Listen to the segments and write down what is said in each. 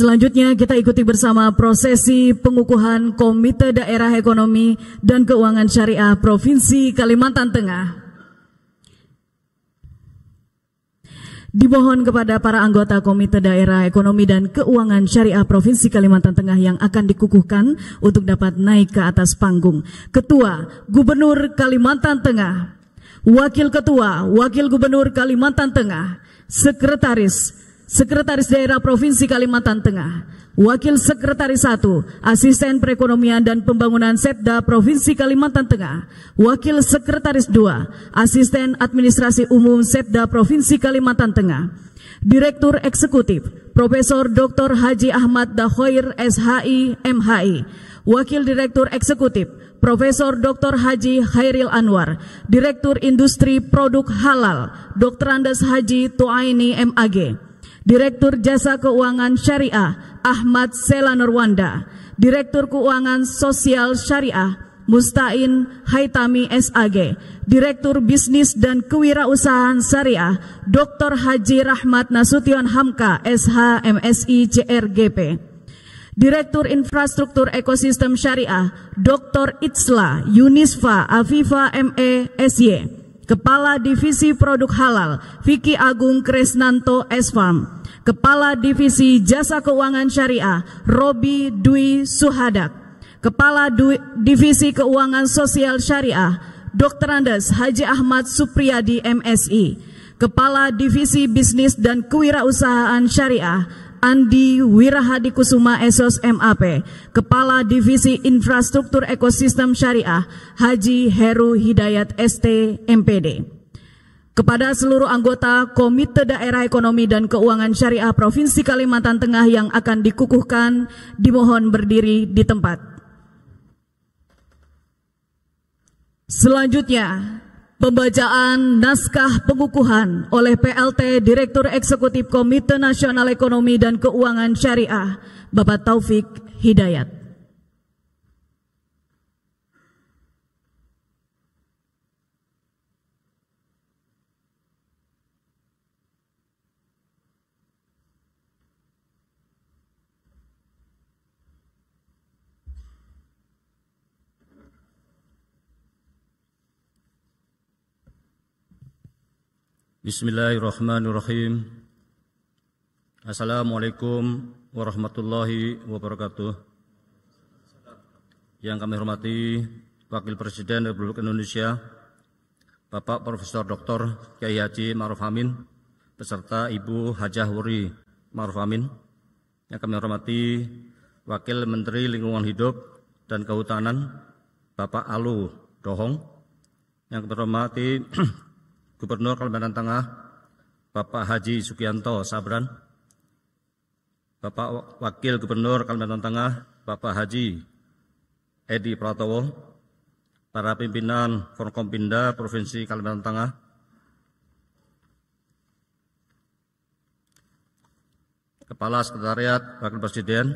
Selanjutnya kita ikuti bersama prosesi pengukuhan Komite Daerah Ekonomi dan Keuangan Syariah Provinsi Kalimantan Tengah. Dimohon kepada para anggota Komite Daerah Ekonomi dan Keuangan Syariah Provinsi Kalimantan Tengah yang akan dikukuhkan untuk dapat naik ke atas panggung. Ketua Gubernur Kalimantan Tengah, Wakil Ketua Wakil Gubernur Kalimantan Tengah, Sekretaris Sekretaris Daerah Provinsi Kalimantan Tengah, Wakil Sekretaris 1, Asisten Perekonomian dan Pembangunan Setda Provinsi Kalimantan Tengah, Wakil Sekretaris 2, Asisten Administrasi Umum Setda Provinsi Kalimantan Tengah, Direktur Eksekutif Profesor Dr. Haji Ahmad Dahoir SHI MHI, Wakil Direktur Eksekutif Profesor Dr. Haji Hairil Anwar, Direktur Industri Produk Halal, Dr. Andes Haji Tuaini MAG, Direktur Jasa Keuangan Syariah Ahmad Sela Nurwanda, Direktur Keuangan Sosial Syariah Mustain Haitami SAG, Direktur Bisnis dan Kewirausahaan Syariah Dr. Haji Rahmat Nasution Hamka SH MSI CRGP. Direktur Infrastruktur Ekosistem Syariah, Dr. Itzla Yunisfa Afifa ME SY, Kepala Divisi Produk Halal Vicky Agung Kresnanto Esfarm, Kepala Divisi Jasa Keuangan Syariah Robi Dwi Suhadak, Kepala Dwi, Divisi Keuangan Sosial Syariah Dr. Andes Haji Ahmad Supriyadi MSI, Kepala Divisi Bisnis dan Kewirausahaan Syariah Andi Wirahadi Kusuma Esos MAP, Kepala Divisi Infrastruktur Ekosistem Syariah Haji Heru Hidayat ST MPD. Kepada seluruh anggota Komite Daerah Ekonomi dan Keuangan Syariah Provinsi Kalimantan Tengah yang akan dikukuhkan, dimohon berdiri di tempat. Selanjutnya, Pembacaan naskah pengukuhan oleh PLT Direktur Eksekutif Komite Nasional Ekonomi dan Keuangan Syariah, Bapak Taufik Hidayat. Bismillahirrahmanirrahim. Assalamualaikum warahmatullahi wabarakatuh. Yang kami hormati Wakil Presiden Republik Indonesia, Bapak Profesor Dr. Kiai Haji Maruf Amin, beserta Ibu Hajah Wuri Maruf Amin. Yang kami hormati Wakil Menteri Lingkungan Hidup dan Kehutanan, Bapak Alu Dohong. Yang kami hormati Gubernur Kalimantan Tengah, Bapak Haji Sukianto Sabran, Bapak Wakil Gubernur Kalimantan Tengah, Bapak Haji Edi Pratowo, para pimpinan Forkompinda Provinsi Kalimantan Tengah, Kepala Sekretariat Wakil Presiden,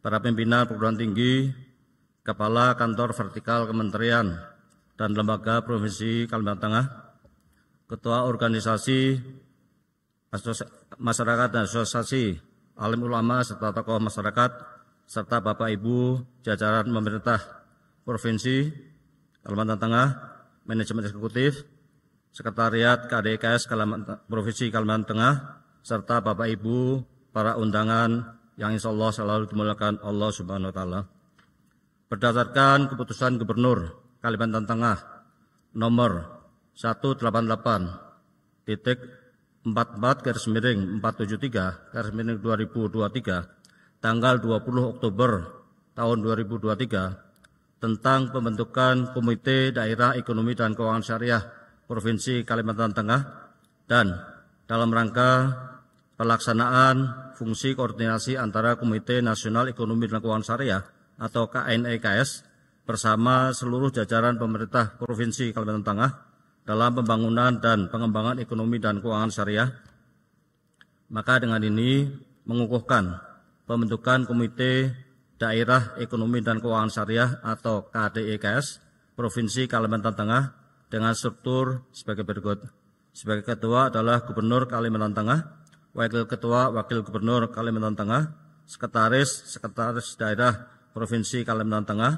para pimpinan perguruan tinggi, Kepala Kantor Vertikal Kementerian dan Lembaga Provinsi Kalimantan Tengah, Ketua Organisasi Masyarakat dan Asosiasi Alim Ulama serta tokoh masyarakat serta Bapak Ibu jajaran pemerintah Provinsi Kalimantan Tengah, Manajemen Eksekutif, Sekretariat KDKS Kalimantan, Provinsi Kalimantan Tengah, serta Bapak Ibu para undangan yang insya Allah selalu dimulakan Allah Subhanahu Wa Taala. Berdasarkan keputusan Gubernur Kalimantan Tengah nomor 188 titik 44 garis miring 473 garis miring 2023 tanggal 20 Oktober tahun 2023 tentang pembentukan Komite Daerah Ekonomi dan Keuangan Syariah Provinsi Kalimantan Tengah dan dalam rangka pelaksanaan fungsi koordinasi antara Komite Nasional Ekonomi dan Keuangan Syariah atau KNEKS bersama seluruh jajaran pemerintah Provinsi Kalimantan Tengah dalam pembangunan dan pengembangan ekonomi dan keuangan syariah. Maka dengan ini mengukuhkan pembentukan Komite Daerah Ekonomi dan Keuangan Syariah atau KDEKS Provinsi Kalimantan Tengah dengan struktur sebagai berikut. Sebagai ketua adalah Gubernur Kalimantan Tengah, Wakil Ketua Wakil Gubernur Kalimantan Tengah, Sekretaris Sekretaris Daerah Provinsi Kalimantan Tengah,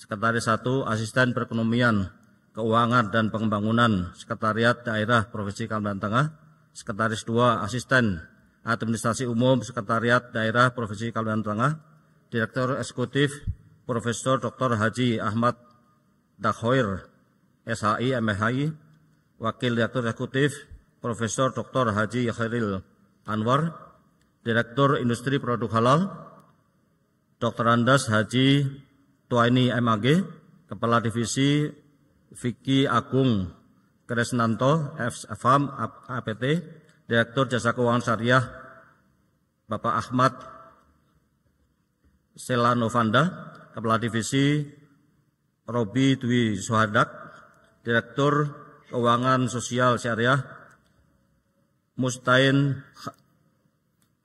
Sekretaris 1 Asisten Perekonomian Keuangan dan Pembangunan Sekretariat Daerah Provinsi Kalimantan Tengah, Sekretaris 2 Asisten Administrasi Umum Sekretariat Daerah Provinsi Kalimantan Tengah, Direktur Eksekutif Profesor Dr. Haji Ahmad Dakhoir, SHI MHI, Wakil Direktur Eksekutif Profesor Dr. Haji Khairil Anwar, Direktur Industri Produk Halal, Dr. Andas Haji Tuaini MAG, Kepala Divisi Vicky Agung Kresnanto, FAM APT, Direktur Jasa Keuangan Syariah, Bapak Ahmad Selanovanda, Kepala Divisi Robi Dwi Suhadak, Direktur Keuangan Sosial Syariah, Mustain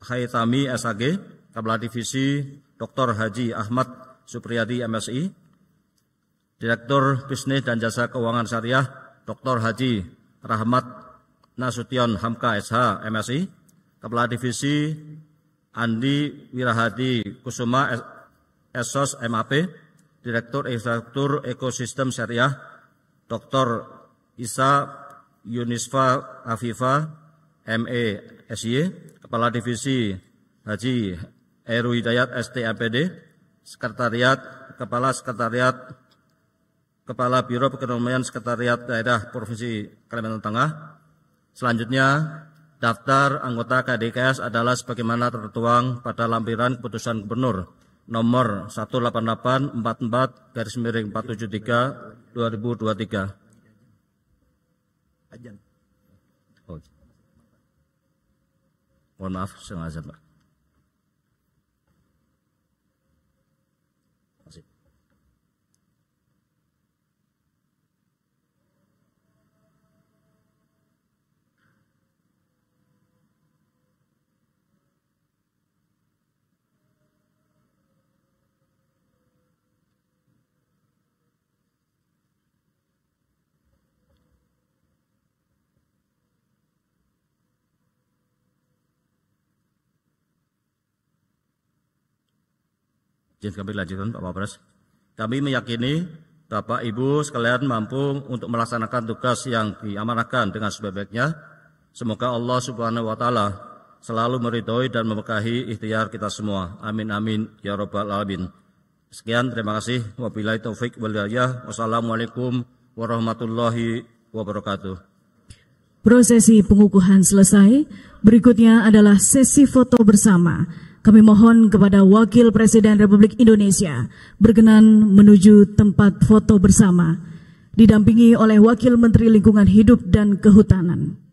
Haitami SAG, Kepala Divisi Dr. Haji Ahmad Supriyadi MSI, Direktur Bisnis dan Jasa Keuangan Syariah Dr. Haji Rahmat Nasution Hamka SH MSI, Kepala Divisi Andi Wirahadi Kusuma Esos MAP, Direktur Infrastruktur Ekosistem Syariah Dr. Isa Yunisfa Afifa ME SY, Kepala Divisi Haji Eru Hidayat STMPD, Sekretariat Kepala Sekretariat Kepala Biro Perekonomian Sekretariat Daerah Provinsi Kalimantan Tengah. Selanjutnya, daftar anggota KDKS adalah sebagaimana tertuang pada lampiran keputusan Gubernur nomor 18844 garis miring 473 2023. Oh. Mohon maaf, sengaja Pak. Jin kami lanjutkan Pak Wapres. Kami meyakini Bapak Ibu sekalian mampu untuk melaksanakan tugas yang diamanahkan dengan sebaik-baiknya. Semoga Allah Subhanahu wa taala selalu meridhoi dan memberkahi ikhtiar kita semua. Amin amin ya rabbal alamin. Sekian terima kasih. Wabillahi taufik wal hidayah. Wassalamualaikum warahmatullahi wabarakatuh. Prosesi pengukuhan selesai. Berikutnya adalah sesi foto bersama kami mohon kepada Wakil Presiden Republik Indonesia berkenan menuju tempat foto bersama, didampingi oleh Wakil Menteri Lingkungan Hidup dan Kehutanan.